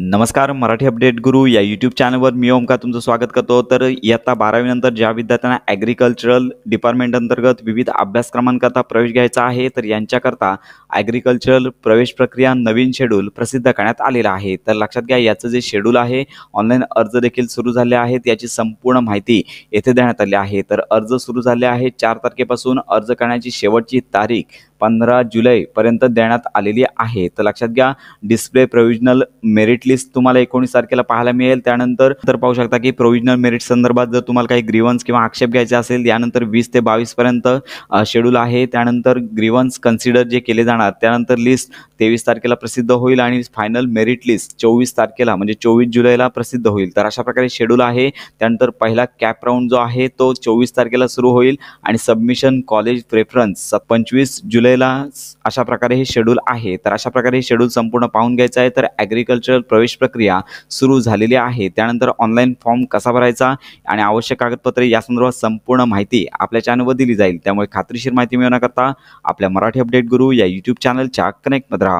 नमस्कार मराठी अपडेट गुरु या यूट्यूब चॅनलवर मी ओमका तुमचं स्वागत करतो तर इयत्ता बारावीनंतर ज्या विद्यार्थ्यांना ॲग्रिकल्चरल डिपार्टमेंट अंतर्गत विविध अभ्यासक्रमांकरता प्रवेश घ्यायचा आहे तर यांच्याकरता ॲग्रिकल्चरल प्रवेश प्रक्रिया नवीन शेड्यूल प्रसिद्ध करण्यात आलेला आहे तर लक्षात घ्या याचं जे शेड्यूल आहे ऑनलाईन अर्ज देखील सुरू झाले आहेत याची संपूर्ण माहिती येथे देण्यात आली आहे तर अर्ज सुरू झाले आहे चार तारखेपासून अर्ज करण्याची शेवटची तारीख पंधरा जुलैपर्यंत देण्यात आलेली आहे तर लक्षात घ्या डिस्प्ले प्रोविजनल मेरिट लिस्ट तुम्हाला एकोणीस तारखेला पाहायला मिळेल त्यानंतर तर पाहू शकता की प्रोविजनल मेरिट संदर्भात जर तुम्हाला काही ग्रीवन्स किंवा आक्षेप घ्यायचा असेल यानंतर वीस ते बावीसपर्यंत शेड्यूल आहे त्यानंतर ग्रीवन्स कन्सिडर जे केले जाणार त्यानंतर लिस्ट तेवीस तारखेला प्रसिद्ध होईल आणि फायनल मेरिट लिस्ट चोवीस तारखेला म्हणजे चोवीस जुलैला प्रसिद्ध होईल तर अशा प्रकारे शेड्यूल आहे त्यानंतर पहिला कॅप राऊंड जो आहे तो चोवीस तारखेला सुरू होईल आणि सबमिशन कॉलेज प्रेफरन्स पंचवीस जुलै जुलैला अशा प्रकारे हे शेड्यूल आहे तर अशा प्रकारे हे शेड्यूल संपूर्ण पाहून घ्यायचं आहे तर ॲग्रिकल्चरल प्रवेश प्रक्रिया सुरू झालेली आहे त्यानंतर ऑनलाईन फॉर्म कसा भरायचा आणि आवश्यक कागदपत्रे या संदर्भात संपूर्ण माहिती आपल्या चॅनलवर दिली जाईल त्यामुळे खात्रीशीर माहिती मिळवण्याकरता आपल्या मराठी अपडेट गुरु या यूट्यूब चॅनलच्या कनेक्टमध्ये राहा